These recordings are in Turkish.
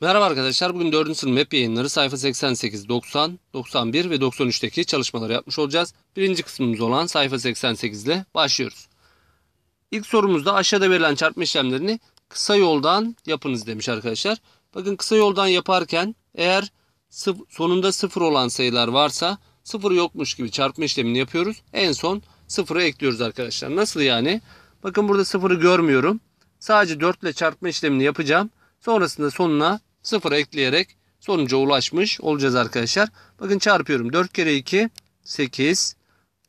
Merhaba arkadaşlar. Bugün 4. sınıf MEP yayınları sayfa 88, 90, 91 ve 93'teki çalışmaları yapmış olacağız. Birinci kısmımız olan sayfa 88 ile başlıyoruz. İlk sorumuzda aşağıda verilen çarpma işlemlerini kısa yoldan yapınız demiş arkadaşlar. Bakın kısa yoldan yaparken eğer sonunda 0 olan sayılar varsa 0 yokmuş gibi çarpma işlemini yapıyoruz. En son 0'ı ekliyoruz arkadaşlar. Nasıl yani? Bakın burada 0'ı görmüyorum. Sadece 4 ile çarpma işlemini yapacağım. Sonrasında sonuna 0 ekleyerek sonuca ulaşmış olacağız arkadaşlar. Bakın çarpıyorum. 4 kere 2 8.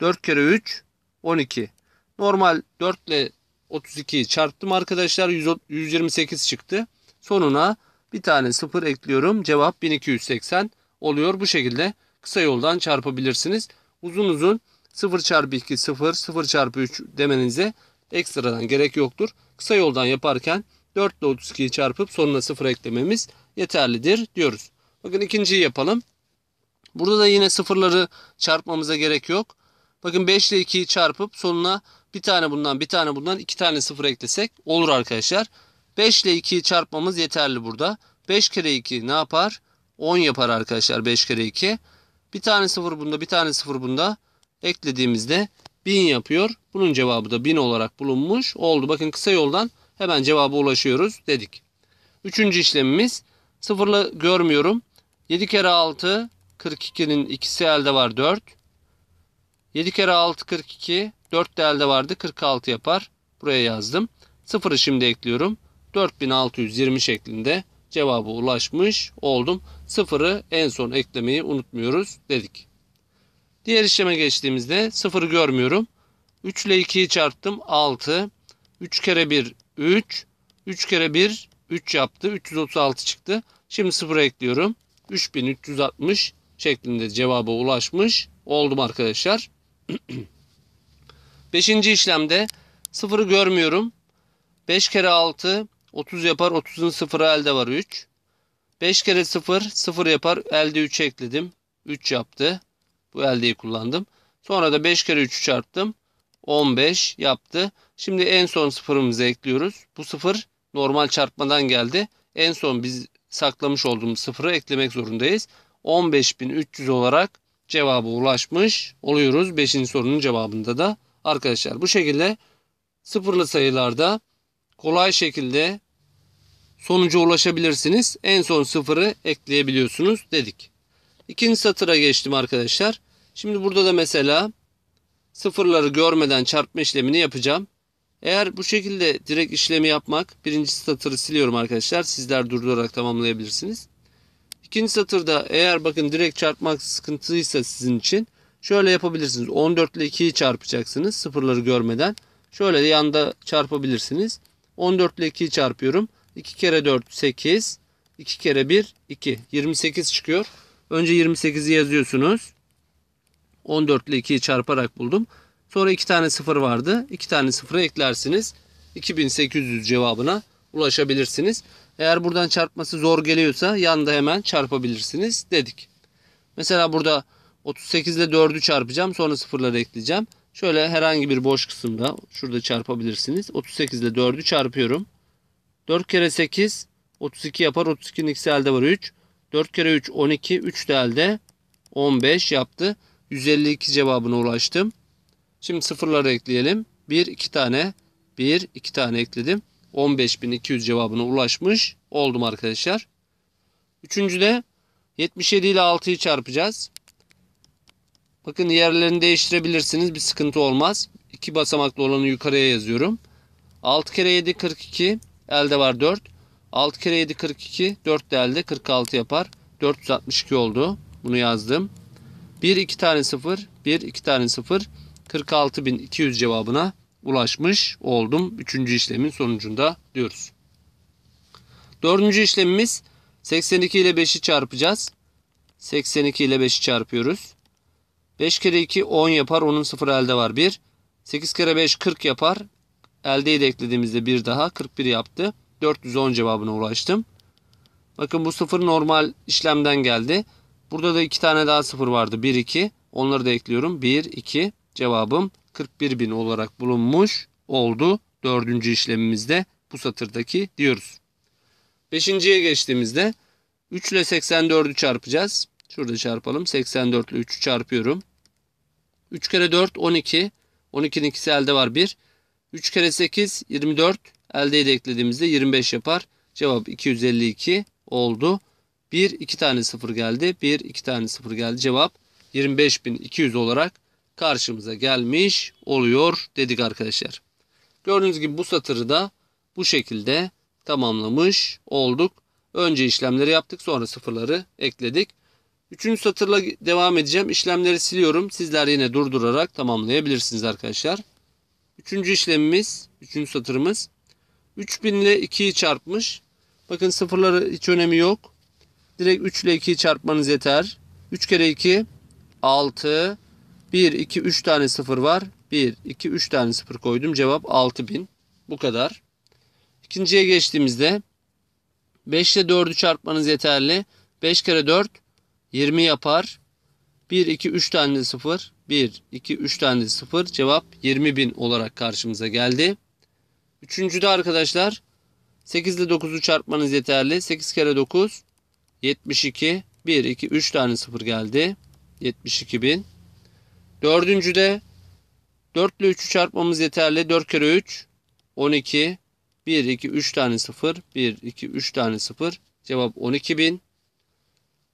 4 kere 3 12. Normal 4 ile 32'yi çarptım arkadaşlar. 128 çıktı. Sonuna bir tane 0 ekliyorum. Cevap 1280 oluyor. Bu şekilde kısa yoldan çarpabilirsiniz. Uzun uzun 0 çarpı 2 0 0 çarpı 3 demenize ekstradan gerek yoktur. Kısa yoldan yaparken 4 ile 32'yi çarpıp sonuna 0 eklememiz yeterlidir diyoruz. Bakın ikinciyi yapalım. Burada da yine sıfırları çarpmamıza gerek yok. Bakın 5 ile 2'yi çarpıp sonuna bir tane bundan bir tane bundan iki tane sıfır eklesek olur arkadaşlar. 5 ile 2'yi çarpmamız yeterli burada. 5 kere 2 ne yapar? 10 yapar arkadaşlar 5 kere 2. Bir tane sıfır bunda bir tane sıfır bunda eklediğimizde 1000 yapıyor. Bunun cevabı da 1000 olarak bulunmuş oldu. Bakın kısa yoldan Hemen cevaba ulaşıyoruz dedik. Üçüncü işlemimiz sıfırlı görmüyorum. 7 kere 6 42'nin ikisi elde var 4. 7 kere 6 42 4 de elde vardı 46 yapar. Buraya yazdım. Sıfırı şimdi ekliyorum. 4620 şeklinde cevaba ulaşmış oldum. Sıfırı en son eklemeyi unutmuyoruz dedik. Diğer işleme geçtiğimizde sıfırı görmüyorum. 3 ile 2'yi çarptım 6. 3 kere 1 3. 3 kere 1 3 yaptı. 336 çıktı. Şimdi 0 ekliyorum. 3360 şeklinde cevaba ulaşmış oldum arkadaşlar. 5. işlemde sıfırı görmüyorum. 5 kere 6 30 yapar. 30'un sıfırı elde var 3. 5 kere 0 0 yapar. Elde 3 ekledim. 3 yaptı. Bu eldeyi kullandım. Sonra da 5 kere 3'ü çarptım. 15 yaptı. Şimdi en son sıfırımızı ekliyoruz. Bu sıfır normal çarpmadan geldi. En son biz saklamış olduğumuz sıfırı eklemek zorundayız. 15.300 olarak cevaba ulaşmış oluyoruz. 5. sorunun cevabında da arkadaşlar bu şekilde sıfırlı sayılarda kolay şekilde sonuca ulaşabilirsiniz. En son sıfırı ekleyebiliyorsunuz dedik. İkinci satıra geçtim arkadaşlar. Şimdi burada da mesela sıfırları görmeden çarpma işlemini yapacağım. Eğer bu şekilde direkt işlemi yapmak birinci satırı siliyorum arkadaşlar. Sizler durdurarak tamamlayabilirsiniz. İkinci satırda eğer bakın direkt çarpmak sıkıntıysa sizin için şöyle yapabilirsiniz. 14 ile 2'yi çarpacaksınız sıfırları görmeden. Şöyle de yanda çarpabilirsiniz. 14 ile 2'yi çarpıyorum. 2 kere 4 8. 2 kere 1 2. 28 çıkıyor. Önce 28'i yazıyorsunuz. 14 ile 2'yi çarparak buldum. Sonra iki tane sıfır vardı. İki tane sıfırı eklersiniz. 2800 cevabına ulaşabilirsiniz. Eğer buradan çarpması zor geliyorsa yanda hemen çarpabilirsiniz dedik. Mesela burada 38 ile 4'ü çarpacağım. Sonra sıfırları ekleyeceğim. Şöyle herhangi bir boş kısımda şurada çarpabilirsiniz. 38 ile 4'ü çarpıyorum. 4 kere 8 32 yapar. 32'nin ikisi elde var 3. 4 kere 3 12. 3 de elde 15 yaptı. 152 cevabına ulaştım. Şimdi sıfırları ekleyelim. 1 2 tane 1 2 tane ekledim. 15.200 cevabına ulaşmış oldum arkadaşlar. Üçüncüde 77 ile 6'yı çarpacağız. Bakın yerlerini değiştirebilirsiniz. Bir sıkıntı olmaz. 2 basamaklı olanı yukarıya yazıyorum. 6 kere 7 42. Elde var 4. 6 kere 7 42. 4 de elde 46 yapar. 462 oldu. Bunu yazdım. 1 2 tane 0. 1 2 tane 0. 46.200 cevabına ulaşmış oldum. Üçüncü işlemin sonucunda diyoruz. Dördüncü işlemimiz 82 ile 5'i çarpacağız. 82 ile 5'i çarpıyoruz. 5 kere 2 10 yapar. Onun 0 elde var 1. 8 kere 5 40 yapar. Eldeyi de eklediğimizde bir daha 41 yaptı. 410 cevabına ulaştım. Bakın bu 0 normal işlemden geldi. Burada da 2 tane daha 0 vardı. 1 2. Onları da ekliyorum. 1 2 Cevabım 41.000 olarak bulunmuş oldu. Dördüncü işlemimizde bu satırdaki diyoruz. Beşinciye geçtiğimizde 3 ile 84'ü çarpacağız. Şurada çarpalım. 84 ile 3'ü çarpıyorum. 3 kere 4 12. 12'nin ikisi elde var 1. 3 kere 8 24. Eldeyi de eklediğimizde 25 yapar. Cevap 252 oldu. 1 2 tane 0 geldi. 1 2 tane 0 geldi. Cevap 25200 olarak karşımıza gelmiş oluyor dedik arkadaşlar. Gördüğünüz gibi bu satırı da bu şekilde tamamlamış olduk. Önce işlemleri yaptık sonra sıfırları ekledik. Üçüncü satırla devam edeceğim. İşlemleri siliyorum. Sizler yine durdurarak tamamlayabilirsiniz arkadaşlar. Üçüncü işlemimiz, üçüncü satırımız. 3000 ile 2'yi çarpmış. Bakın sıfırları hiç önemi yok. Direkt 3 ile 2'yi çarpmanız yeter. 3 kere 2, 6. 1, 2, 3 tane 0 var. 1, 2, 3 tane 0 koydum. Cevap 6000. Bu kadar. İkinciye geçtiğimizde 5 ile 4'ü çarpmanız yeterli. 5 kere 4 20 yapar. 1, 2, 3 tane 0. 1, 2, 3 tane 0. Cevap 20.000 olarak karşımıza geldi. Üçüncüde arkadaşlar 8 ile 9'u çarpmanız yeterli. 8 kere 9 72. 1, 2, 3 tane 0 geldi. 72 bin. Dördüncüde 4 ile 3'ü çarpmamız yeterli. 4 kere 3 12 1 2 3 tane 0 1 2 3 tane 0 cevap 12000.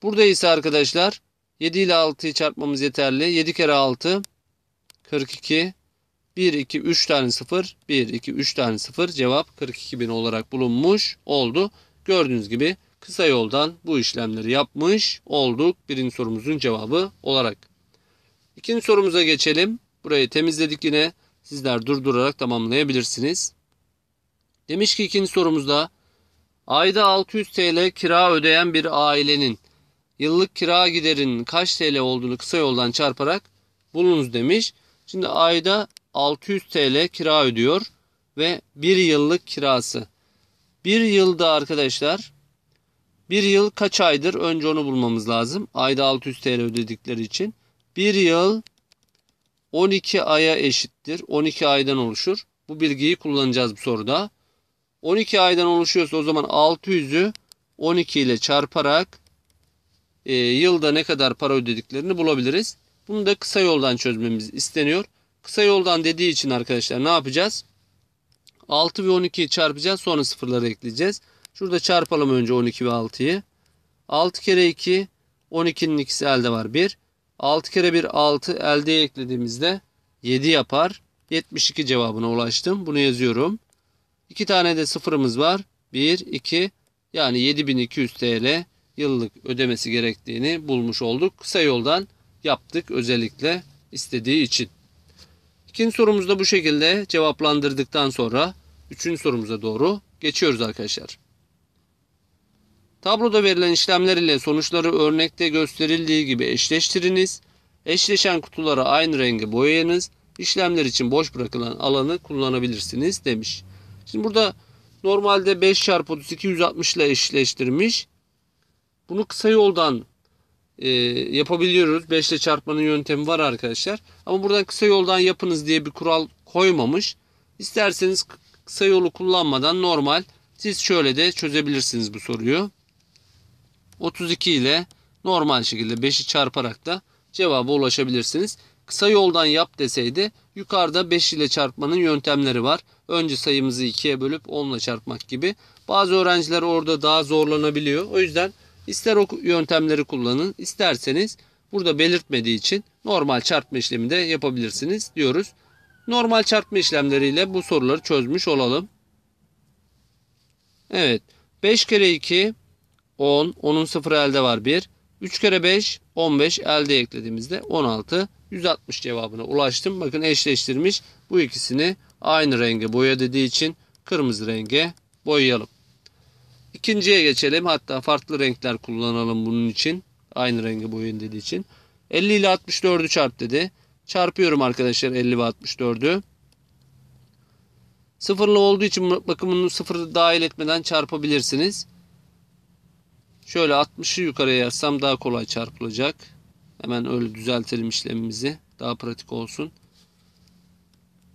Burada ise arkadaşlar 7 ile 6'yı çarpmamız yeterli. 7 kere 6 42 1 2 3 tane 0 1 2 3 tane 0 cevap 42.000 olarak bulunmuş oldu. Gördüğünüz gibi kısa yoldan bu işlemleri yapmış olduk. Birinci sorumuzun cevabı olarak. İkinci sorumuza geçelim. Burayı temizledik yine. Sizler durdurarak tamamlayabilirsiniz. Demiş ki ikinci sorumuzda ayda 600 TL kira ödeyen bir ailenin yıllık kira giderinin kaç TL olduğunu kısa yoldan çarparak bulunuz demiş. Şimdi ayda 600 TL kira ödüyor ve bir yıllık kirası. Bir yılda arkadaşlar bir yıl kaç aydır önce onu bulmamız lazım. Ayda 600 TL ödedikleri için. Bir yıl 12 aya eşittir. 12 aydan oluşur. Bu bilgiyi kullanacağız bu soruda. 12 aydan oluşuyorsa o zaman 600'ü 12 ile çarparak e, yılda ne kadar para ödediklerini bulabiliriz. Bunu da kısa yoldan çözmemiz isteniyor. Kısa yoldan dediği için arkadaşlar ne yapacağız? 6 ve 12'yi çarpacağız sonra sıfırları ekleyeceğiz. Şurada çarpalım önce 12 ve 6'yı. 6 kere 2 12'nin ikisi elde var 1. 6 kere 1 6 elde eklediğimizde 7 yapar. 72 cevabına ulaştım. Bunu yazıyorum. 2 tane de sıfırımız var. 1, 2 yani 7200 TL yıllık ödemesi gerektiğini bulmuş olduk. Kısa yoldan yaptık özellikle istediği için. İkinci sorumuzu da bu şekilde cevaplandırdıktan sonra üçüncü sorumuza doğru geçiyoruz arkadaşlar. Tabloda verilen işlemler ile sonuçları örnekte gösterildiği gibi eşleştiriniz. Eşleşen kutulara aynı rengi boyayınız. İşlemler için boş bırakılan alanı kullanabilirsiniz demiş. Şimdi burada normalde 5 çarpı 32 160 ile eşleştirmiş. Bunu kısa yoldan e, yapabiliyoruz. 5 ile çarpmanın yöntemi var arkadaşlar. Ama buradan kısa yoldan yapınız diye bir kural koymamış. İsterseniz kısa yolu kullanmadan normal siz şöyle de çözebilirsiniz bu soruyu. 32 ile normal şekilde 5'i çarparak da cevaba ulaşabilirsiniz. Kısa yoldan yap deseydi yukarıda 5 ile çarpmanın yöntemleri var. Önce sayımızı 2'ye bölüp 10 ile çarpmak gibi. Bazı öğrenciler orada daha zorlanabiliyor. O yüzden ister o yöntemleri kullanın isterseniz burada belirtmediği için normal çarpma işlemi de yapabilirsiniz diyoruz. Normal çarpma işlemleriyle bu soruları çözmüş olalım. Evet 5 kere 2 10. onun sıfırı elde var 1. 3 kere 5 15 elde eklediğimizde 16 160 cevabına ulaştım. Bakın eşleştirmiş. Bu ikisini aynı renge boya dediği için kırmızı renge boyayalım. İkinciye geçelim. Hatta farklı renkler kullanalım bunun için. Aynı renge boyayın dediği için. 50 ile 64'ü çarp dedi. Çarpıyorum arkadaşlar 50 ve 64'ü. Sıfırlı olduğu için bakın bunu sıfırı dahil etmeden çarpabilirsiniz. Şöyle 60'ı yukarıya yazsam daha kolay çarpılacak. Hemen öyle düzeltelim işlemimizi. Daha pratik olsun.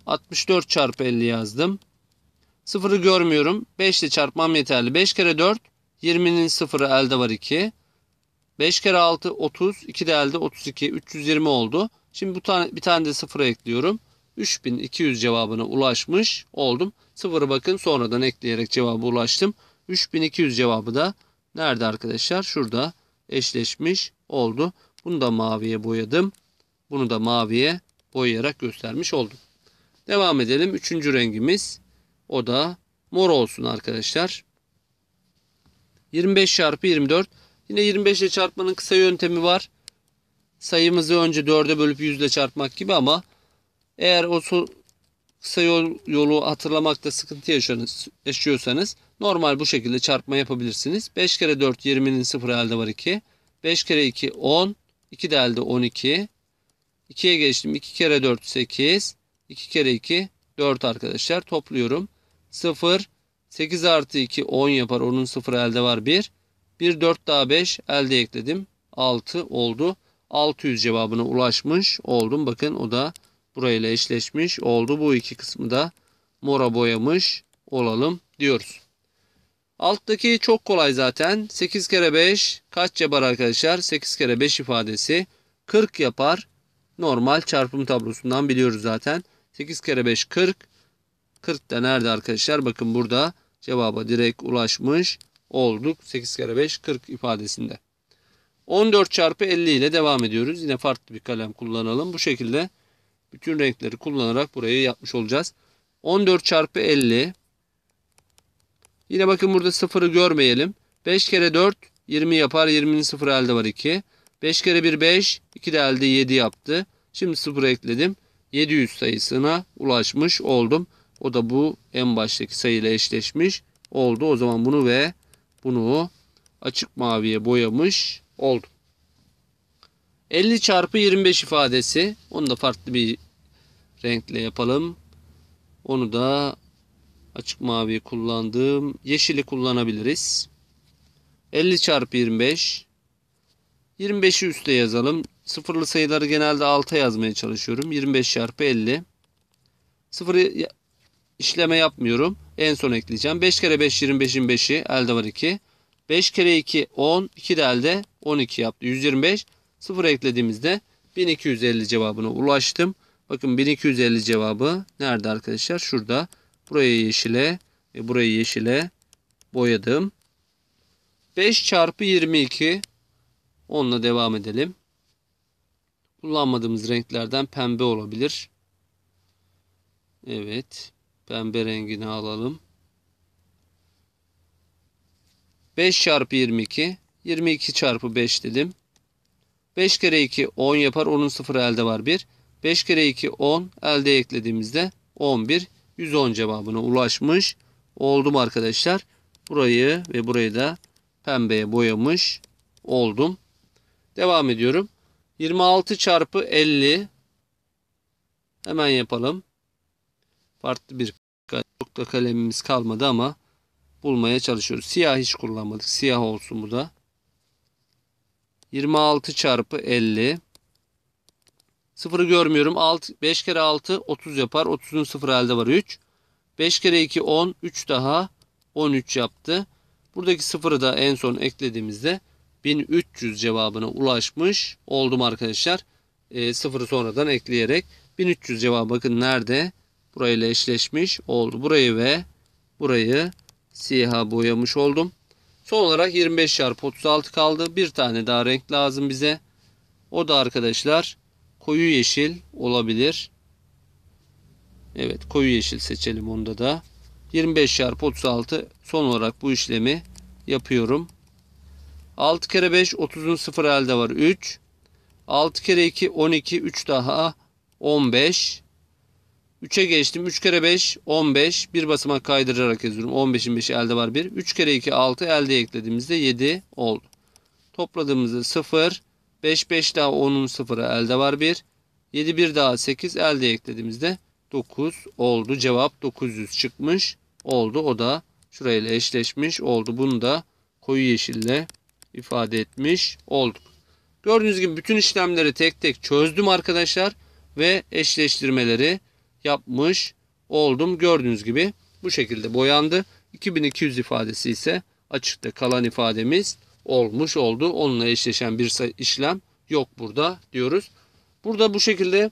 64 çarpı 50 yazdım. Sıfırı görmüyorum. 5 ile çarpmam yeterli. 5 kere 4 20'nin sıfırı elde var 2. 5 kere 6 30. 2 de elde 32. 320 oldu. Şimdi bu tane, bir tane de sıfıra ekliyorum. 3200 cevabına ulaşmış oldum. Sıfırı bakın sonradan ekleyerek cevabı ulaştım. 3200 cevabı da Nerede arkadaşlar? Şurada eşleşmiş oldu. Bunu da maviye boyadım. Bunu da maviye boyayarak göstermiş oldum. Devam edelim. Üçüncü rengimiz o da mor olsun arkadaşlar. 25 çarpı 24. Yine 25 ile çarpmanın kısa yöntemi var. Sayımızı önce 4'e bölüp 100 ile çarpmak gibi ama eğer o kısa yol, yolu hatırlamakta sıkıntı yaşıyorsanız, yaşıyorsanız normal bu şekilde çarpma yapabilirsiniz. 5 kere 4 20'nin 0 elde var 2. 5 kere 2 10. 2 de elde 12. 2'ye geçtim. 2 kere 4 8. 2 kere 2 4 arkadaşlar. Topluyorum. 0 8 artı 2 10 yapar. Onun 0 elde var 1. 1 4 daha 5 elde ekledim. 6 oldu. 600 cevabına ulaşmış oldum. Bakın o da burayla eşleşmiş oldu. Bu iki kısmı da mora boyamış olalım diyoruz. Alttaki çok kolay zaten. 8 kere 5 kaç yapar arkadaşlar? 8 kere 5 ifadesi 40 yapar. Normal çarpım tablosundan biliyoruz zaten. 8 kere 5 40. 40 da nerede arkadaşlar? Bakın burada cevaba direkt ulaşmış olduk. 8 kere 5 40 ifadesinde. 14 çarpı 50 ile devam ediyoruz. Yine farklı bir kalem kullanalım. Bu şekilde bütün renkleri kullanarak burayı yapmış olacağız. 14 çarpı 50. Yine bakın burada sıfırı görmeyelim. 5 kere 4 20 yapar. 20'nin sıfırı elde var 2. 5 kere 1 5. 2 de elde 7 yaptı. Şimdi sıfır ekledim. 700 sayısına ulaşmış oldum. O da bu en baştaki sayıyla eşleşmiş oldu. O zaman bunu ve bunu açık maviye boyamış oldum. 50 çarpı 25 ifadesi. Onu da farklı bir renkle yapalım. Onu da açık mavi kullandım. Yeşili kullanabiliriz. 50 çarpı 25. 25'i üste yazalım. Sıfırlı sayıları genelde alta yazmaya çalışıyorum. 25 çarpı 50. Sıfırı işleme yapmıyorum. En son ekleyeceğim. 5 kere 5 25'in 5'i elde var 2. 5 kere 2 10. 2 de elde 12 yaptı. 125. 0 eklediğimizde 1250 cevabına ulaştım. Bakın 1250 cevabı nerede arkadaşlar? Şurada. Burayı yeşile ve burayı yeşile boyadım. 5 çarpı 22 onunla devam edelim. Kullanmadığımız renklerden pembe olabilir. Evet. Pembe rengini alalım. 5 çarpı 22. 22 çarpı 5 dedim. 5 kere 2 10 yapar. Onun sıfırı elde var 1. 5 kere 2 10 elde eklediğimizde 11 110 cevabına ulaşmış oldum arkadaşlar. Burayı ve burayı da pembeye boyamış oldum. Devam ediyorum. 26 çarpı 50 hemen yapalım. Farklı bir çok da kalemimiz kalmadı ama bulmaya çalışıyoruz. Siyah hiç kullanmadık. Siyah olsun bu da. 26 çarpı 50. Sıfırı görmüyorum. 6, 5 kere 6 30 yapar. 30'un sıfır elde var 3. 5 kere 2 10. 3 daha 13 yaptı. Buradaki sıfırı da en son eklediğimizde 1300 cevabına ulaşmış oldum arkadaşlar. E, sıfırı sonradan ekleyerek 1300 cevabı bakın nerede? Burayla eşleşmiş oldu. Burayı ve burayı siyaha boyamış oldum. Son olarak 25 çarpı 36 kaldı. Bir tane daha renk lazım bize. O da arkadaşlar koyu yeşil olabilir. Evet koyu yeşil seçelim onda da. 25 çarpı 36 son olarak bu işlemi yapıyorum. 6 kere 5 30'un 0 elde var 3. 6 kere 2 12 3 daha 15. 3'e geçtim. 3 kere 5 15. Bir basamak kaydırarak yazıyorum. 15'in 5'i elde var 1. 3 kere 2 6 elde eklediğimizde 7 oldu. Topladığımızda 0. 5 5 daha 10'un 0'ı elde var 1. 7 1 daha 8 elde eklediğimizde 9 oldu. Cevap 900 çıkmış oldu. O da şurayla eşleşmiş oldu. Bunu da koyu yeşille ifade etmiş olduk. Gördüğünüz gibi bütün işlemleri tek tek çözdüm arkadaşlar ve eşleştirmeleri yapmış oldum. Gördüğünüz gibi bu şekilde boyandı. 2200 ifadesi ise açıkta kalan ifademiz olmuş oldu. Onunla eşleşen bir işlem yok burada diyoruz. Burada bu şekilde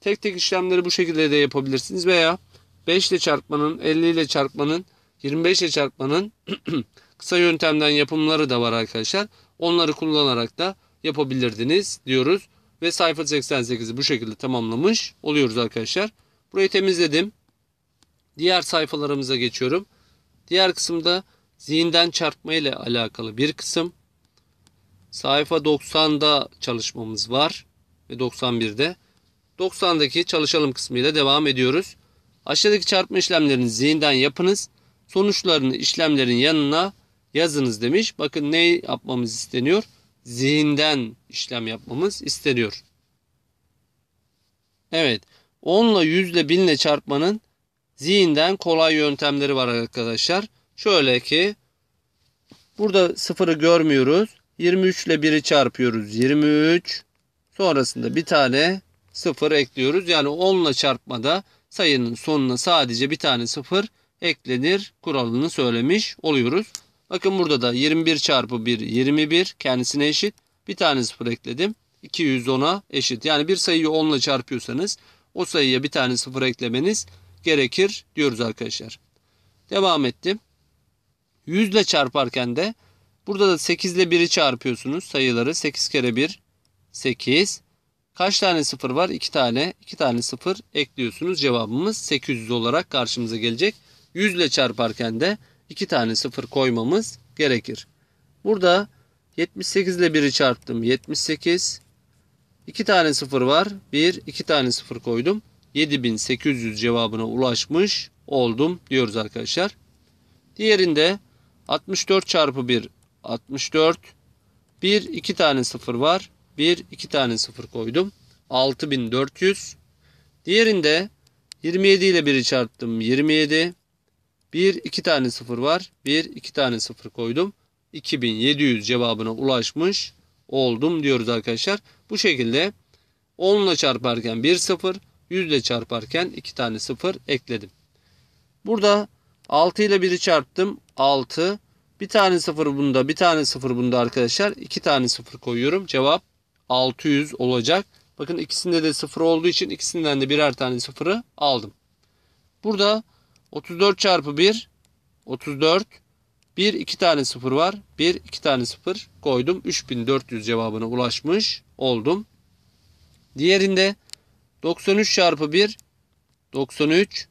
tek tek işlemleri bu şekilde de yapabilirsiniz veya 5 ile çarpmanın, 50 ile çarpmanın, 25 ile çarpmanın kısa yöntemden yapımları da var arkadaşlar. Onları kullanarak da yapabilirdiniz diyoruz. Ve sayfa 88'i bu şekilde tamamlamış oluyoruz arkadaşlar. Burayı temizledim. Diğer sayfalarımıza geçiyorum. Diğer kısımda zihinden çarpma ile alakalı bir kısım. Sayfa 90'da çalışmamız var ve 91'de. 90'daki çalışalım kısmıyla devam ediyoruz. Aşağıdaki çarpma işlemlerini zihinden yapınız. Sonuçlarını işlemlerin yanına yazınız demiş. Bakın ne yapmamız isteniyor? Zihinden işlem yapmamız isteniyor. Evet. Onla yüzle binle çarpmanın zihinden kolay yöntemleri var arkadaşlar. Şöyle ki burada sıfırı görmüyoruz. 23 ile 1'i çarpıyoruz. 23 sonrasında bir tane sıfır ekliyoruz. Yani onla çarpmada sayının sonuna sadece bir tane sıfır eklenir kuralını söylemiş oluyoruz. Bakın burada da 21 çarpı 1 21 kendisine eşit. Bir tane sıfır ekledim. 210'a eşit. Yani bir sayıyı 10 ile çarpıyorsanız o sayıya bir tane sıfır eklemeniz gerekir diyoruz arkadaşlar. Devam ettim. 100 ile çarparken de burada da 8 ile 1'i çarpıyorsunuz sayıları. 8 kere 1 8. Kaç tane sıfır var? 2 tane. 2 tane sıfır ekliyorsunuz. Cevabımız 800 olarak karşımıza gelecek. 100 ile çarparken de 2 tane sıfır koymamız gerekir. Burada 78 ile 1'i çarptım. 78. 2 tane 0 var. 1, 2 tane 0 koydum. 7800 cevabına ulaşmış oldum diyoruz arkadaşlar. Diğerinde 64 çarpı 1 64 1 2 tane 0 var. 1 2 tane 0 koydum. 6400. Diğerinde 27 ile 1'i çarptım. 27 1 2 tane 0 var. 1 2 tane 0 koydum. 2700 cevabına ulaşmış oldum diyoruz arkadaşlar. Bu şekilde 10 ile çarparken 1 0, 100 ile çarparken 2 tane 0 ekledim. Burada 6 ile 1'i çarptım. 6. Bir tane 0 bunda, bir tane 0 bunda arkadaşlar. 2 tane 0 koyuyorum. Cevap 600 olacak. Bakın ikisinde de 0 olduğu için ikisinden de birer tane 0'ı aldım. Burada 34 çarpı 1 34 1 2 tane 0 var. 1 2 tane 0 koydum. 3400 cevabına ulaşmış oldum. Diğerinde 93 çarpı 1 93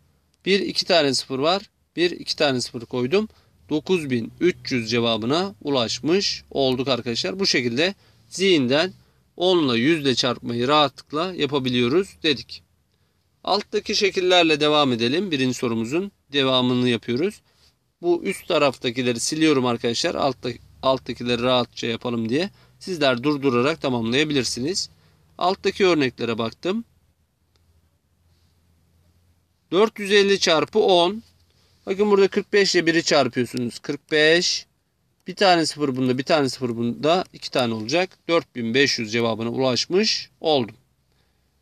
1 2 tane 0 var. 1 2 tane 0 koydum. 9300 cevabına ulaşmış olduk arkadaşlar. Bu şekilde zihinden 10 ile 100 ile çarpmayı rahatlıkla yapabiliyoruz dedik. Alttaki şekillerle devam edelim. Birinci sorumuzun devamını yapıyoruz bu üst taraftakileri siliyorum arkadaşlar. Altta, alttakileri rahatça yapalım diye. Sizler durdurarak tamamlayabilirsiniz. Alttaki örneklere baktım. 450 çarpı 10. Bakın burada 45 ile 1'i çarpıyorsunuz. 45 bir tane sıfır bunda bir tane sıfır bunda iki tane olacak. 4500 cevabına ulaşmış oldum.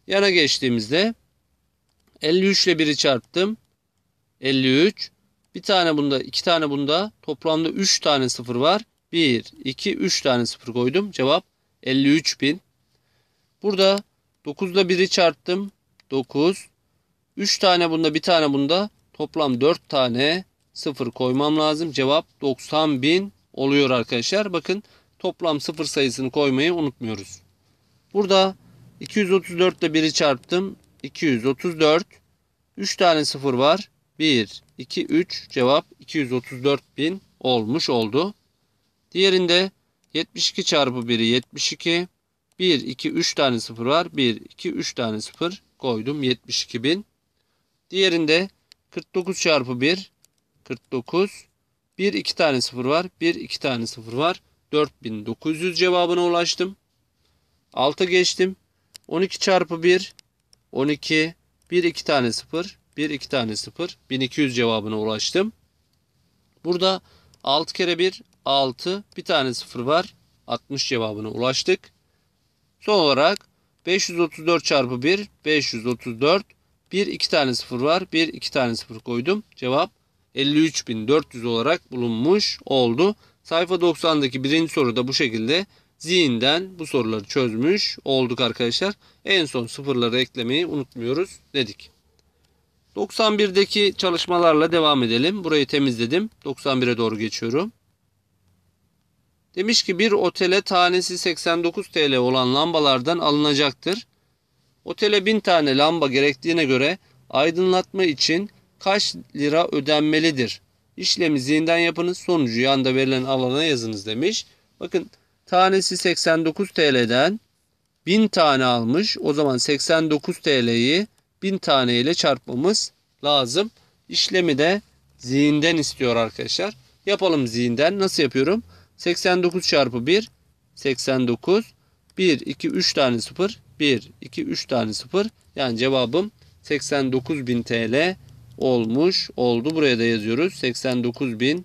Yana geçtiğimizde 53 ile 1'i çarptım. 53 bir tane bunda, iki tane bunda. Toplamda 3 tane sıfır var. 1, 2, 3 tane sıfır koydum. Cevap 53 bin. Burada 9'da 1'i çarptım. 9. 3 tane bunda, bir tane bunda. Toplam 4 tane sıfır koymam lazım. Cevap 90 bin oluyor arkadaşlar. Bakın toplam sıfır sayısını koymayı unutmuyoruz. Burada 234 ile 1'i çarptım. 234. 3 tane sıfır var. 1, 2, 3 cevap 234 bin olmuş oldu. Diğerinde 72 çarpı 1'i 72. 1, 2, 3 tane 0 var. 1, 2, 3 tane 0 koydum 72 bin. Diğerinde 49 çarpı 1 49. 1, 2 tane 0 var. 1, 2 tane 0 var. 4900 cevabına ulaştım. Alta geçtim. 12 çarpı 1 12. 1, 2 tane 0 1 2 tane 0 1200 cevabına ulaştım. Burada 6 kere 1 6 bir tane 0 var 60 cevabına ulaştık. Son olarak 534 çarpı 1 534 1 2 tane 0 var 1 2 tane 0 koydum cevap 53.400 olarak bulunmuş oldu. Sayfa 90'daki birinci soruda bu şekilde zihinden bu soruları çözmüş olduk arkadaşlar. En son sıfırları eklemeyi unutmuyoruz dedik. 91'deki çalışmalarla devam edelim. Burayı temizledim. 91'e doğru geçiyorum. Demiş ki bir otele tanesi 89 TL olan lambalardan alınacaktır. Otele 1000 tane lamba gerektiğine göre aydınlatma için kaç lira ödenmelidir? İşlemi zihinden yapınız sonucu yanda verilen alana yazınız demiş. Bakın tanesi 89 TL'den 1000 tane almış. O zaman 89 TL'yi 1000 tane ile çarpmamız lazım. İşlemi de zihinden istiyor arkadaşlar. Yapalım zihinden. Nasıl yapıyorum? 89 çarpı 1 89 1 2 3 tane 0 1 2 3 tane 0 yani cevabım 89.000 TL olmuş oldu. Buraya da yazıyoruz. 89.000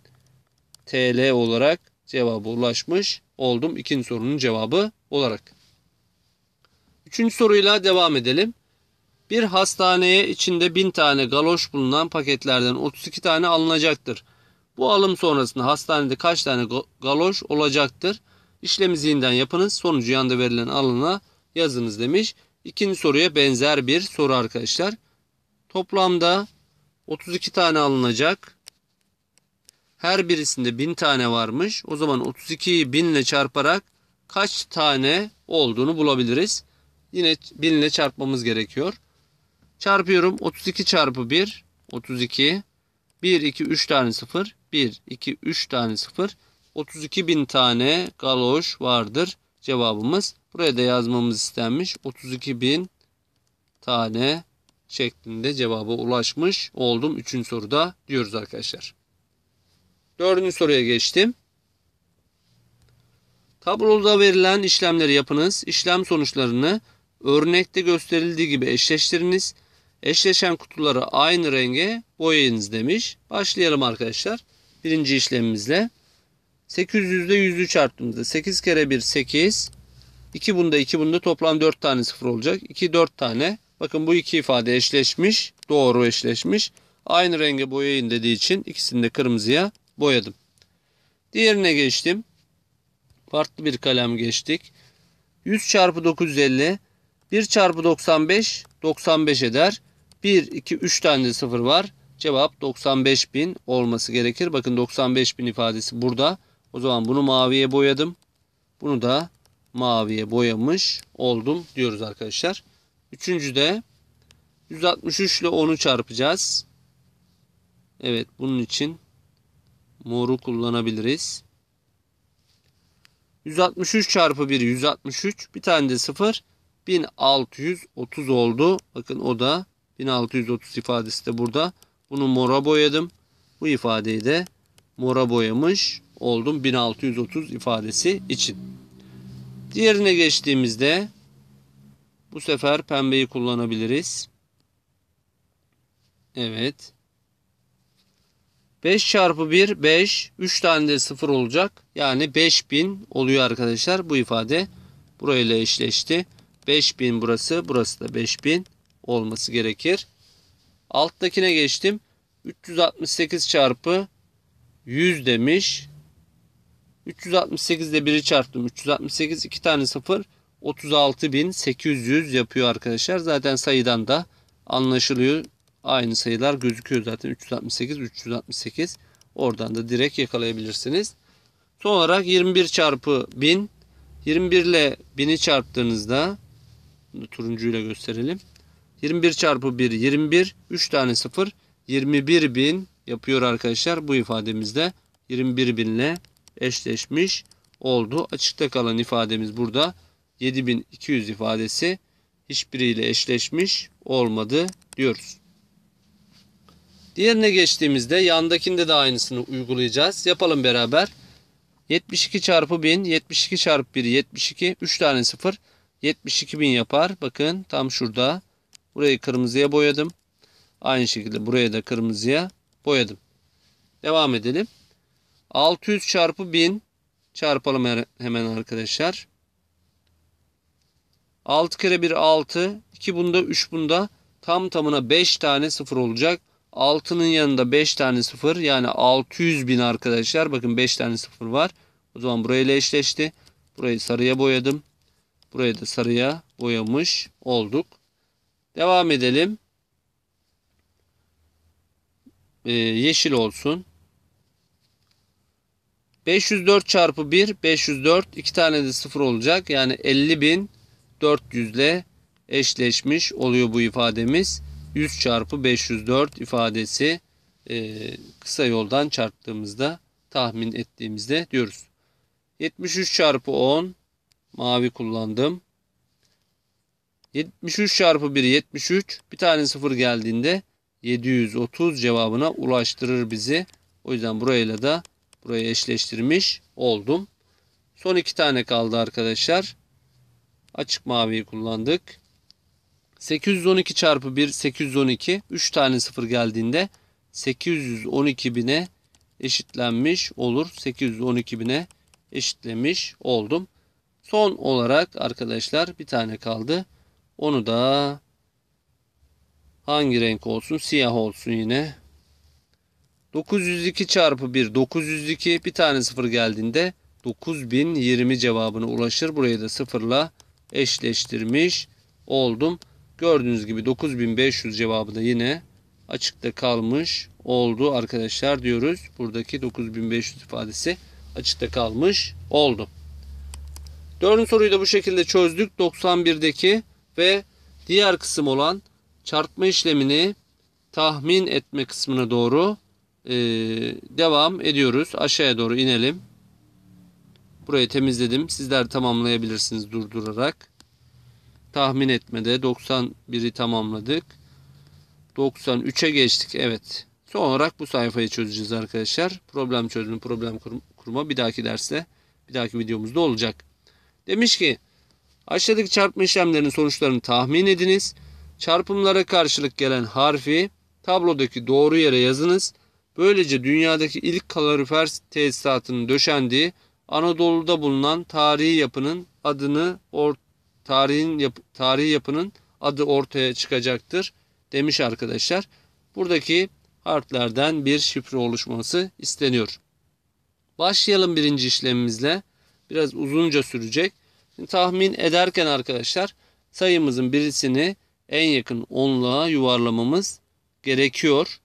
TL olarak cevabı ulaşmış oldum. İkinci sorunun cevabı olarak. Üçüncü soruyla devam edelim. Bir hastaneye içinde 1000 tane galoş bulunan paketlerden 32 tane alınacaktır. Bu alım sonrasında hastanede kaç tane galoş olacaktır? İşlemi zihinden yapınız. Sonucu yanda verilen alana yazınız demiş. İkinci soruya benzer bir soru arkadaşlar. Toplamda 32 tane alınacak. Her birisinde 1000 tane varmış. O zaman 32'yi 1000 ile çarparak kaç tane olduğunu bulabiliriz. Yine 1000 ile çarpmamız gerekiyor. Çarpıyorum 32 çarpı 1 32 1 2 3 tane 0 1 2 3 tane 0 32 bin tane galoş vardır cevabımız. Buraya da yazmamız istenmiş 32 bin tane şeklinde cevaba ulaşmış oldum. Üçüncü soruda diyoruz arkadaşlar. Dördüncü soruya geçtim. Tabloda verilen işlemleri yapınız. İşlem sonuçlarını örnekte gösterildiği gibi eşleştiriniz. Eşleşen kutuları aynı renge boyayınız demiş. Başlayalım arkadaşlar. Birinci işlemimizle. 800'de 100'ü çarptığımızda 8 kere 1 8. 2 bunda 2 bunda toplam 4 tane 0 olacak. 2 4 tane. Bakın bu iki ifade eşleşmiş. Doğru eşleşmiş. Aynı renge boyayın dediği için ikisini de kırmızıya boyadım. Diğerine geçtim. Farklı bir kalem geçtik. 100 çarpı 950 1 çarpı 95 95 eder. 1, 2, 3 tane de 0 var. Cevap 95.000 olması gerekir. Bakın 95.000 ifadesi burada. O zaman bunu maviye boyadım. Bunu da maviye boyamış oldum diyoruz arkadaşlar. Üçüncü de 163 ile 10'u çarpacağız. Evet bunun için moru kullanabiliriz. 163 çarpı 1 163 bir tane de 0 1630 oldu. Bakın o da 1630 ifadesi de burada. Bunu mora boyadım. Bu ifadeyi de mora boyamış oldum 1630 ifadesi için. Diğerine geçtiğimizde bu sefer pembeyi kullanabiliriz. Evet. 5 çarpı 1 5 3 tane de 0 olacak. Yani 5000 oluyor arkadaşlar. Bu ifade burayla eşleşti. 5000 burası burası da 5000 olması gerekir. Alttakine geçtim. 368 çarpı 100 demiş. 368 ile 1'i çarptım. 368 2 tane 0 36.800 yapıyor arkadaşlar. Zaten sayıdan da anlaşılıyor. Aynı sayılar gözüküyor zaten. 368 368 oradan da direkt yakalayabilirsiniz. Son olarak 21 çarpı 1000 21 ile 1000'i çarptığınızda turuncuyla gösterelim. 21 çarpı 1 21. 3 tane 0 21 bin yapıyor arkadaşlar. Bu ifademizde 21 binle eşleşmiş oldu. Açıkta kalan ifademiz burada 7200 ifadesi hiçbiriyle eşleşmiş olmadı diyoruz. Diğerine geçtiğimizde yandakinde de aynısını uygulayacağız. Yapalım beraber. 72 çarpı 1000, 72 çarpı 1, 72, 3 tane 0, 72 bin yapar. Bakın tam şurada Burayı kırmızıya boyadım. Aynı şekilde buraya da kırmızıya boyadım. Devam edelim. 600 çarpı 1000 çarpalım hemen arkadaşlar. 6 kere 1 6. 2 bunda 3 bunda. Tam tamına 5 tane 0 olacak. 6'nın yanında 5 tane 0 yani 600 bin arkadaşlar. Bakın 5 tane 0 var. O zaman burayla eşleşti. Burayı sarıya boyadım. Burayı da sarıya boyamış olduk. Devam edelim. Ee, yeşil olsun. 504 çarpı 1 504 iki tane de 0 olacak. Yani 50.400 ile eşleşmiş oluyor bu ifademiz. 100 çarpı 504 ifadesi e, kısa yoldan çarptığımızda tahmin ettiğimizde diyoruz. 73 çarpı 10 mavi kullandım. 73 çarpı 1 73. Bir tane 0 geldiğinde 730 cevabına ulaştırır bizi. O yüzden burayla da burayı eşleştirmiş oldum. Son iki tane kaldı arkadaşlar. Açık maviyi kullandık. 812 çarpı 1 812. 3 tane 0 geldiğinde 812 bine eşitlenmiş olur. 812 bine eşitlemiş oldum. Son olarak arkadaşlar bir tane kaldı. Onu da hangi renk olsun? Siyah olsun yine. 902 çarpı 1 902 bir tane sıfır geldiğinde 9020 cevabına ulaşır. Burayı da sıfırla eşleştirmiş oldum. Gördüğünüz gibi 9500 cevabı da yine açıkta kalmış oldu arkadaşlar diyoruz. Buradaki 9500 ifadesi açıkta kalmış oldu. Dördüncü soruyu da bu şekilde çözdük. 91'deki ve diğer kısım olan çarpma işlemini tahmin etme kısmına doğru e, devam ediyoruz. Aşağıya doğru inelim. Burayı temizledim. Sizler tamamlayabilirsiniz durdurarak. Tahmin etmede 91'i tamamladık. 93'e geçtik. Evet. Son olarak bu sayfayı çözeceğiz arkadaşlar. Problem çözümü, problem kurma bir dahaki derste, bir dahaki videomuzda olacak. Demiş ki Aşağıdaki çarpma işlemlerinin sonuçlarını tahmin ediniz. Çarpımlara karşılık gelen harfi tablodaki doğru yere yazınız. Böylece dünyadaki ilk kalorifer tesisatının döşendiği Anadolu'da bulunan tarihi yapının adını or, tarihin yap, tarihi yapının adı ortaya çıkacaktır demiş arkadaşlar. Buradaki harflerden bir şifre oluşması isteniyor. Başlayalım birinci işlemimizle. Biraz uzunca sürecek. Şimdi tahmin ederken arkadaşlar sayımızın birisini en yakın onluğa yuvarlamamız gerekiyor.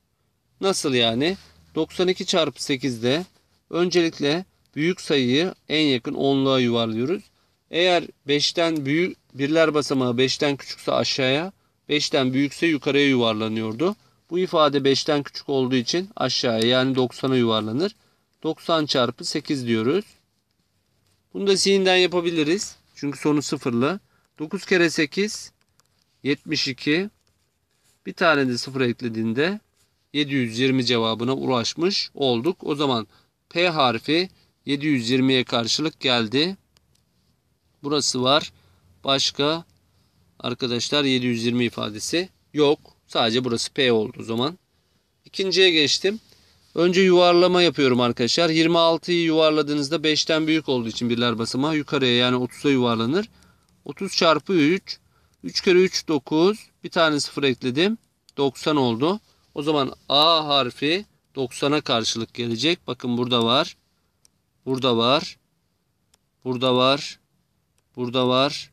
Nasıl yani? 92 çarpı 8'de öncelikle büyük sayıyı en yakın onluğa yuvarlıyoruz. Eğer 5'ten büyük birler basamağı 5'ten küçükse aşağıya, 5'ten büyükse yukarıya yuvarlanıyordu. Bu ifade 5'ten küçük olduğu için aşağıya yani 90'a yuvarlanır. 90 çarpı 8 diyoruz. Bunu da sin'den yapabiliriz. Çünkü sonu sıfırlı. 9 kere 8 72. Bir tane de sıfır eklediğinde 720 cevabına ulaşmış olduk. O zaman P harfi 720'ye karşılık geldi. Burası var. Başka arkadaşlar 720 ifadesi yok. Sadece burası P oldu o zaman. İkinciye geçtim. Önce yuvarlama yapıyorum arkadaşlar. 26'yı yuvarladığınızda 5'ten büyük olduğu için birler basamağı yukarıya yani 30'a yuvarlanır. 30 çarpı 3. 3 kere 3 9. Bir tane 0 ekledim. 90 oldu. O zaman A harfi 90'a karşılık gelecek. Bakın burada var. Burada var. Burada var. Burada var.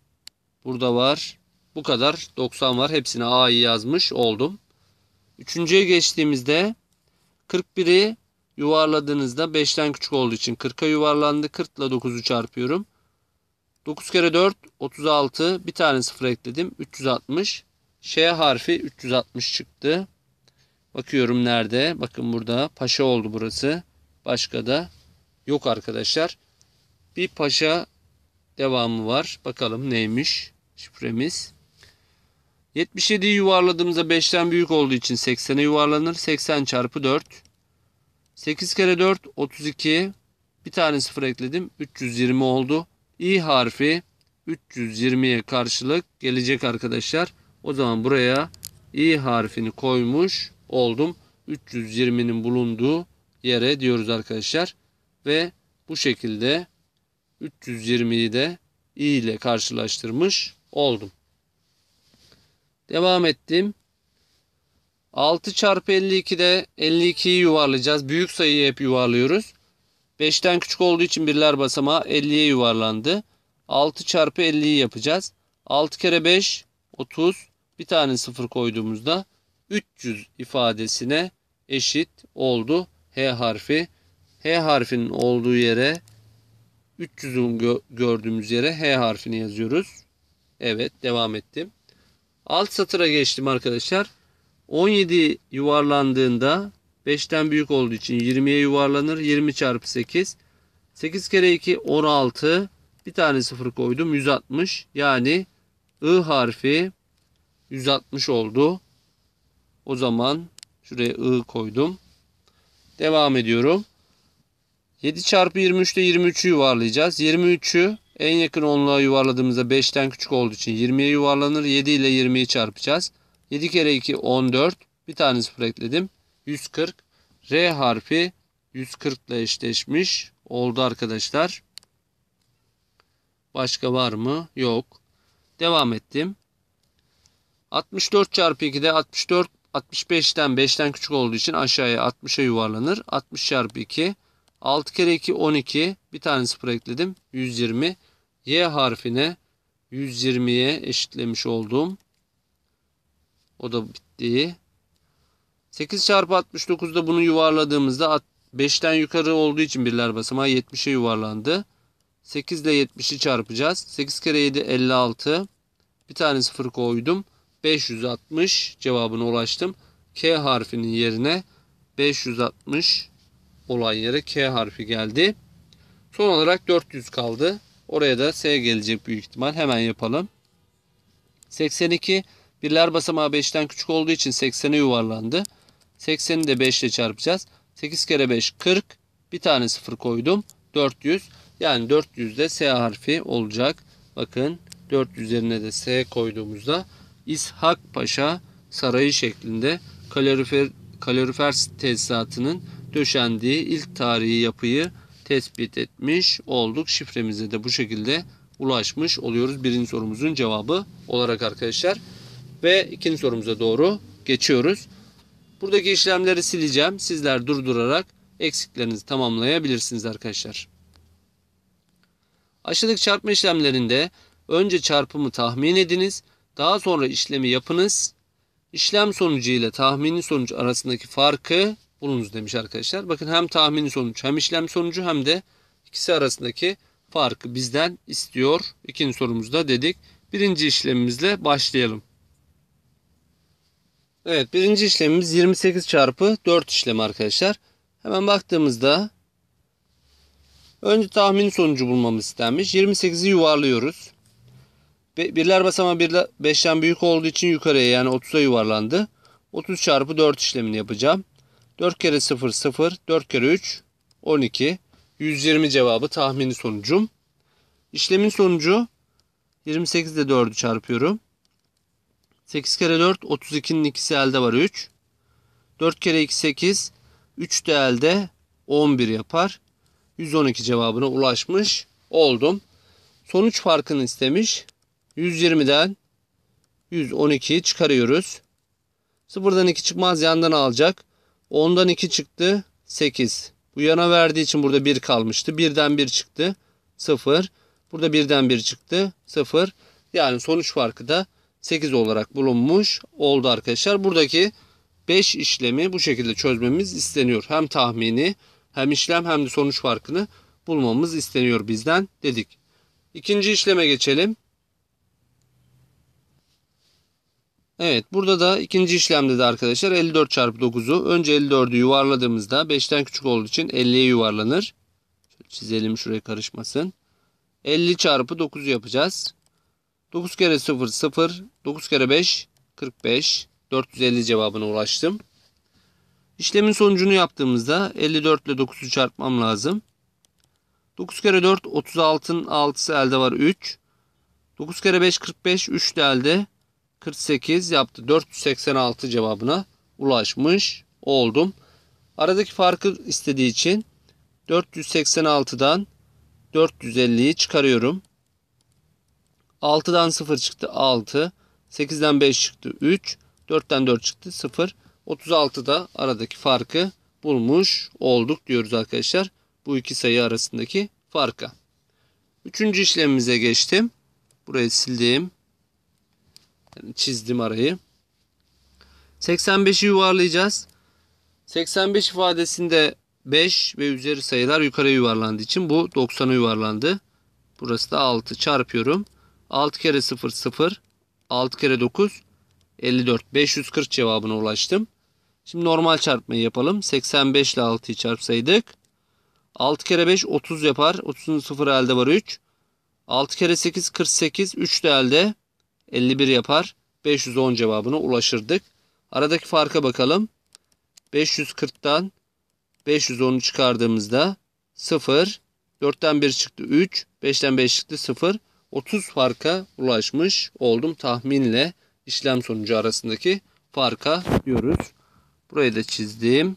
Burada var. Bu kadar 90 var. Hepsine A'yı yazmış oldum. Üçüncüye geçtiğimizde 41'i yuvarladığınızda 5'ten küçük olduğu için 40'a yuvarlandı. 40 ile 9'u çarpıyorum. 9 kere 4 36 bir tane 0 ekledim 360 Ş harfi 360 çıktı. Bakıyorum nerede? Bakın burada paşa oldu burası. Başka da yok arkadaşlar. Bir paşa devamı var. Bakalım neymiş şifremiz. 77'yi yuvarladığımızda 5'ten büyük olduğu için 80'e yuvarlanır. 80 çarpı 4. 8 kere 4 32. Bir tane sıfır ekledim. 320 oldu. i harfi 320'ye karşılık gelecek arkadaşlar. O zaman buraya i harfini koymuş oldum. 320'nin bulunduğu yere diyoruz arkadaşlar. Ve bu şekilde 320'yi de i ile karşılaştırmış oldum. Devam ettim. 6 çarpı 52'de 52'yi yuvarlayacağız. Büyük sayıyı hep yuvarlıyoruz. 5'ten küçük olduğu için birler basamağı 50'ye yuvarlandı. 6 çarpı 50'yi yapacağız. 6 kere 5 30 bir tane sıfır koyduğumuzda 300 ifadesine eşit oldu H harfi. H harfinin olduğu yere 300'ün gördüğümüz yere H harfini yazıyoruz. Evet devam ettim. Alt satıra geçtim arkadaşlar. 17 yuvarlandığında 5'ten büyük olduğu için 20'ye yuvarlanır. 20 çarpı 8. 8 kere 2 16. Bir tane sıfır koydum 160. Yani I harfi 160 oldu. O zaman şuraya I koydum. Devam ediyorum. 7 çarpı 23'te 23'ü yuvarlayacağız. 23'ü en yakın onluğa yuvarladığımızda 5'ten küçük olduğu için 20'ye yuvarlanır. 7 ile 20'yi çarpacağız. 7 kere 2 14. Bir tane sıfır ekledim. 140. R harfi 140 ile eşleşmiş oldu arkadaşlar. Başka var mı? Yok. Devam ettim. 64 çarpı 2'de 64 65'ten 5'ten küçük olduğu için aşağıya 60'a yuvarlanır. 60 çarpı 2 6 kere 2 12 bir tane sıfır ekledim 120 y harfine 120'ye eşitlemiş oldum. O da bitti. 8 çarpı 69'da bunu yuvarladığımızda 5'ten yukarı olduğu için birler basamağı 70'e yuvarlandı. 8 ile 70'i çarpacağız. 8 kere 7 56. Bir tane sıfır koydum. 560 cevabına ulaştım. K harfinin yerine 560 olan yere K harfi geldi. Son olarak 400 kaldı. Oraya da S gelecek büyük ihtimal. Hemen yapalım. 82 birler basamağı 5'ten küçük olduğu için 80'e yuvarlandı. 80'i de 5 ile çarpacağız. 8 kere 5 40. Bir tane 0 koydum. 400. Yani 400 de S harfi olacak. Bakın 4 üzerine de S koyduğumuzda İshak Paşa Sarayı şeklinde kalorifer, kalorifer tesisatının döşendiği ilk tarihi yapıyı tespit etmiş olduk. Şifremize de bu şekilde ulaşmış oluyoruz. Birinci sorumuzun cevabı olarak arkadaşlar. Ve ikinci sorumuza doğru geçiyoruz. Buradaki işlemleri sileceğim. Sizler durdurarak eksiklerinizi tamamlayabilirsiniz arkadaşlar. Aşağıdaki çarpma işlemlerinde önce çarpımı tahmin ediniz. Daha sonra işlemi yapınız. İşlem sonucu ile tahmini sonucu arasındaki farkı bulunuz demiş arkadaşlar. Bakın hem tahmini sonuç hem işlem sonucu hem de ikisi arasındaki farkı bizden istiyor. İkinci sorumuzda dedik. Birinci işlemimizle başlayalım. Evet birinci işlemimiz 28 çarpı 4 işlemi arkadaşlar. Hemen baktığımızda önce tahmini sonucu bulmamız istenmiş. 28'i yuvarlıyoruz. Birler basamağı birler, 5'ten büyük olduğu için yukarıya yani 30'a yuvarlandı. 30 çarpı 4 işlemini yapacağım. 4 kere 0 0, 4 kere 3 12. 120 cevabı tahmini sonucum. İşlemin sonucu 28 ile 4'ü çarpıyorum. 8 kere 4 32'nin ikisi elde var 3. 4 kere 2 8 3 de elde 11 yapar. 112 cevabına ulaşmış oldum. Sonuç farkını istemiş. 120'den 112'yi çıkarıyoruz. Sıfırdan 2 çıkmaz yandan alacak. 10'dan 2 çıktı 8. Bu yana verdiği için burada 1 kalmıştı. 1'den 1 çıktı 0. Burada 1'den 1 çıktı 0. Yani sonuç farkı da 8 olarak bulunmuş oldu arkadaşlar. Buradaki 5 işlemi bu şekilde çözmemiz isteniyor. Hem tahmini hem işlem hem de sonuç farkını bulmamız isteniyor bizden dedik. İkinci işleme geçelim. Evet burada da ikinci işlemde de arkadaşlar 54 çarpı 9'u önce 54'ü yuvarladığımızda 5'ten küçük olduğu için 50'ye yuvarlanır. Şöyle çizelim şuraya karışmasın. 50 çarpı 9'u yapacağız. 9 kere 0 0 9 kere 5 45 450 cevabına ulaştım. İşlemin sonucunu yaptığımızda 54 ile 9'u çarpmam lazım. 9 kere 4 36'ın 6'sı elde var 3. 9 kere 5 45 3 de elde 48 yaptı. 486 cevabına ulaşmış oldum. Aradaki farkı istediği için 486'dan 450'yi çıkarıyorum. 6'dan 0 çıktı 6. 8'den 5 çıktı 3. 4'ten 4 çıktı 0. 36'da aradaki farkı bulmuş olduk diyoruz arkadaşlar. Bu iki sayı arasındaki farka. Üçüncü işlemimize geçtim. Burayı sildim çizdim arayı. 85'i yuvarlayacağız. 85 ifadesinde 5 ve üzeri sayılar yukarı yuvarlandığı için bu 90'a yuvarlandı. Burası da 6 çarpıyorum. 6 kere 0 0 6 kere 9 54 540 cevabına ulaştım. Şimdi normal çarpmayı yapalım. 85 ile 6'yı çarpsaydık 6 kere 5 30 yapar. 30'un 0 elde var 3. 6 kere 8 48 3 de elde 51 yapar. 510 cevabına ulaşırdık. Aradaki farka bakalım. 540'tan 510'u çıkardığımızda 0, 4'ten 1 çıktı 3, 5'ten 5 çıktı 0. 30 farka ulaşmış oldum tahminle işlem sonucu arasındaki farka diyoruz. Burayı da çizdim.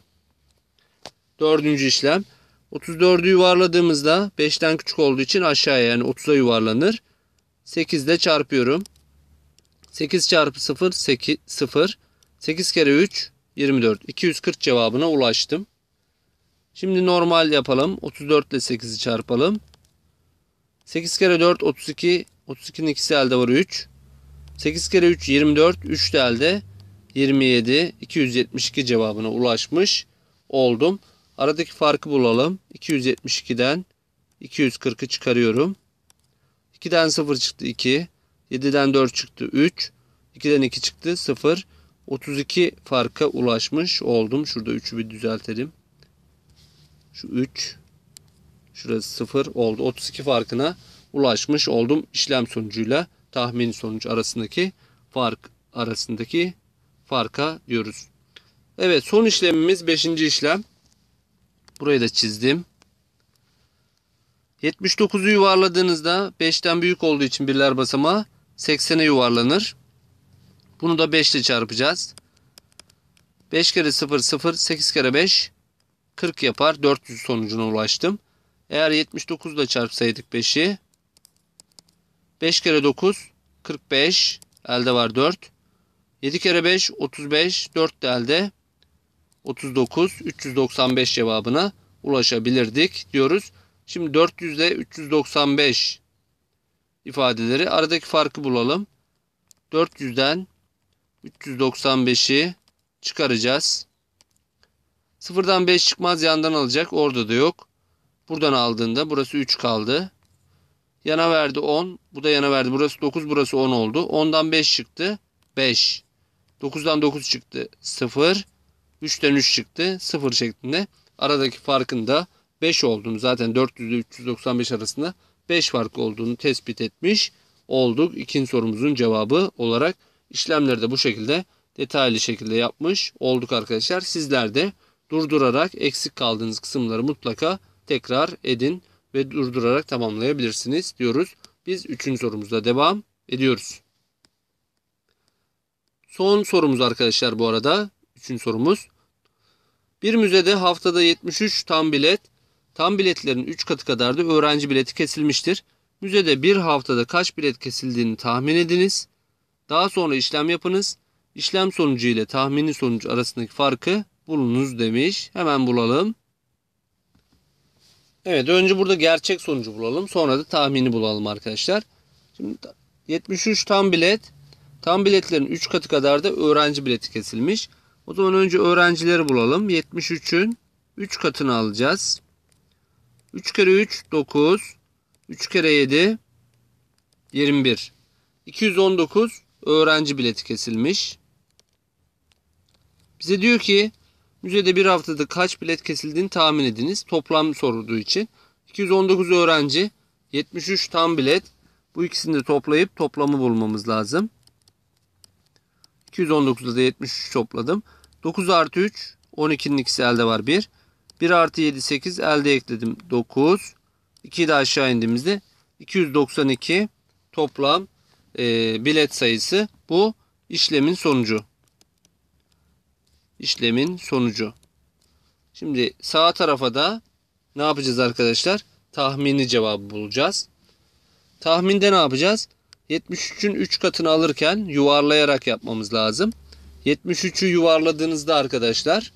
Dördüncü işlem. 34'ü yuvarladığımızda 5'ten küçük olduğu için aşağıya yani 30'a yuvarlanır. 8 ile çarpıyorum. 8 çarpı 0 8, 0. 8 kere 3 24. 240 cevabına ulaştım. Şimdi normal yapalım. 34 ile 8'i çarpalım. 8 kere 4 32. 32'nin ikisi elde var 3. 8 kere 3 24. 3 de elde 27. 272 cevabına ulaşmış oldum. Aradaki farkı bulalım. 272'den 240'ı çıkarıyorum. 2'den 0 çıktı 2. 7'den 4 çıktı 3. 2'den 2 çıktı 0. 32 farka ulaşmış oldum. Şurada 3'ü bir düzeltelim. Şu 3. Şurası 0 oldu. 32 farkına ulaşmış oldum. İşlem sonucuyla tahmin sonuç arasındaki fark arasındaki farka diyoruz. Evet son işlemimiz 5. işlem. Burayı da çizdim. 79'u yuvarladığınızda 5'ten büyük olduğu için birler basamağı 80'e yuvarlanır. Bunu da 5 ile çarpacağız. 5 kere 0 0 8 kere 5 40 yapar. 400 sonucuna ulaştım. Eğer 79 ile çarpsaydık 5'i 5 kere 9 45 elde var 4. 7 kere 5 35 4 de elde 39 395 cevabına ulaşabilirdik diyoruz. Şimdi 400 ile 395 ifadeleri. Aradaki farkı bulalım. 400'den 395'i çıkaracağız. Sıfırdan 5 çıkmaz yandan alacak. Orada da yok. Buradan aldığında burası 3 kaldı. Yana verdi 10. Bu da yana verdi. Burası 9 burası 10 oldu. 10'dan 5 çıktı. 5. 9'dan 9 çıktı. 0. 3'ten 3 çıktı. 0 şeklinde. Aradaki farkında da 5 olduğunu zaten 400 ile 395 arasında 5 fark olduğunu tespit etmiş olduk. İkinci sorumuzun cevabı olarak işlemleri de bu şekilde detaylı şekilde yapmış olduk arkadaşlar. Sizler de durdurarak eksik kaldığınız kısımları mutlaka tekrar edin ve durdurarak tamamlayabilirsiniz diyoruz. Biz 3. sorumuzda devam ediyoruz. Son sorumuz arkadaşlar bu arada. 3. sorumuz. Bir müzede haftada 73 tam bilet Tam biletlerin 3 katı kadar da öğrenci bileti kesilmiştir. Müzede bir haftada kaç bilet kesildiğini tahmin ediniz. Daha sonra işlem yapınız. İşlem sonucu ile tahmini sonucu arasındaki farkı bulunuz demiş. Hemen bulalım. Evet önce burada gerçek sonucu bulalım. Sonra da tahmini bulalım arkadaşlar. Şimdi 73 tam bilet. Tam biletlerin 3 katı kadar da öğrenci bileti kesilmiş. O zaman önce öğrencileri bulalım. 73'ün 3 katını alacağız. 3 kere 3 9. 3 kere 7 21. 219 öğrenci bileti kesilmiş. Bize diyor ki müzede bir haftada kaç bilet kesildiğini tahmin ediniz. Toplam sorulduğu için. 219 öğrenci 73 tam bilet. Bu ikisini de toplayıp toplamı bulmamız lazım. 219'da da 73 topladım. 9 artı 3 12'nin ikisi elde var 1. 1 artı 7 8 elde ekledim 9. 2 de aşağı indiğimizde 292 toplam e, bilet sayısı bu işlemin sonucu. İşlemin sonucu. Şimdi sağ tarafa da ne yapacağız arkadaşlar? Tahmini cevabı bulacağız. Tahminde ne yapacağız? 73'ün 3 katını alırken yuvarlayarak yapmamız lazım. 73'ü yuvarladığınızda arkadaşlar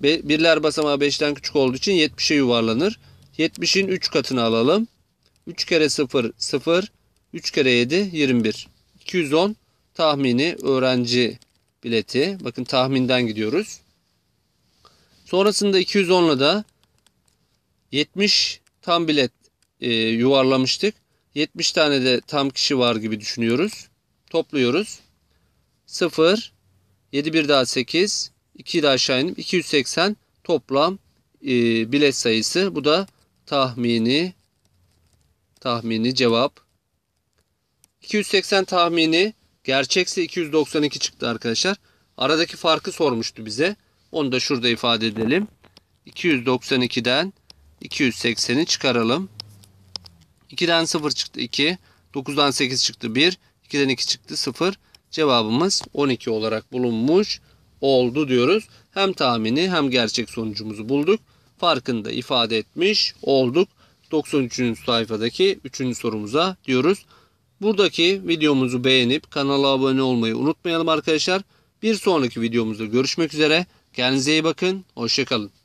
Birler basamağı 5'ten küçük olduğu için 70'e yuvarlanır. 70'in 3 katını alalım. 3 kere 0 0. 3 kere 7 21. 210 tahmini öğrenci bileti. Bakın tahminden gidiyoruz. Sonrasında 210'la da 70 tam bilet e, yuvarlamıştık. 70 tane de tam kişi var gibi düşünüyoruz. Topluyoruz. 0 7 1 daha 8 2 de aşağı inip 280 toplam e, bilet sayısı. Bu da tahmini tahmini cevap. 280 tahmini gerçekse 292 çıktı arkadaşlar. Aradaki farkı sormuştu bize. Onu da şurada ifade edelim. 292'den 280'i çıkaralım. 2'den 0 çıktı 2. 9'dan 8 çıktı 1. 2'den 2 çıktı 0. Cevabımız 12 olarak bulunmuş oldu diyoruz. Hem tahmini hem gerçek sonucumuzu bulduk. Farkında ifade etmiş olduk. 93. sayfadaki 3. sorumuza diyoruz. Buradaki videomuzu beğenip kanala abone olmayı unutmayalım arkadaşlar. Bir sonraki videomuzda görüşmek üzere. Kendinize iyi bakın. Hoşçakalın.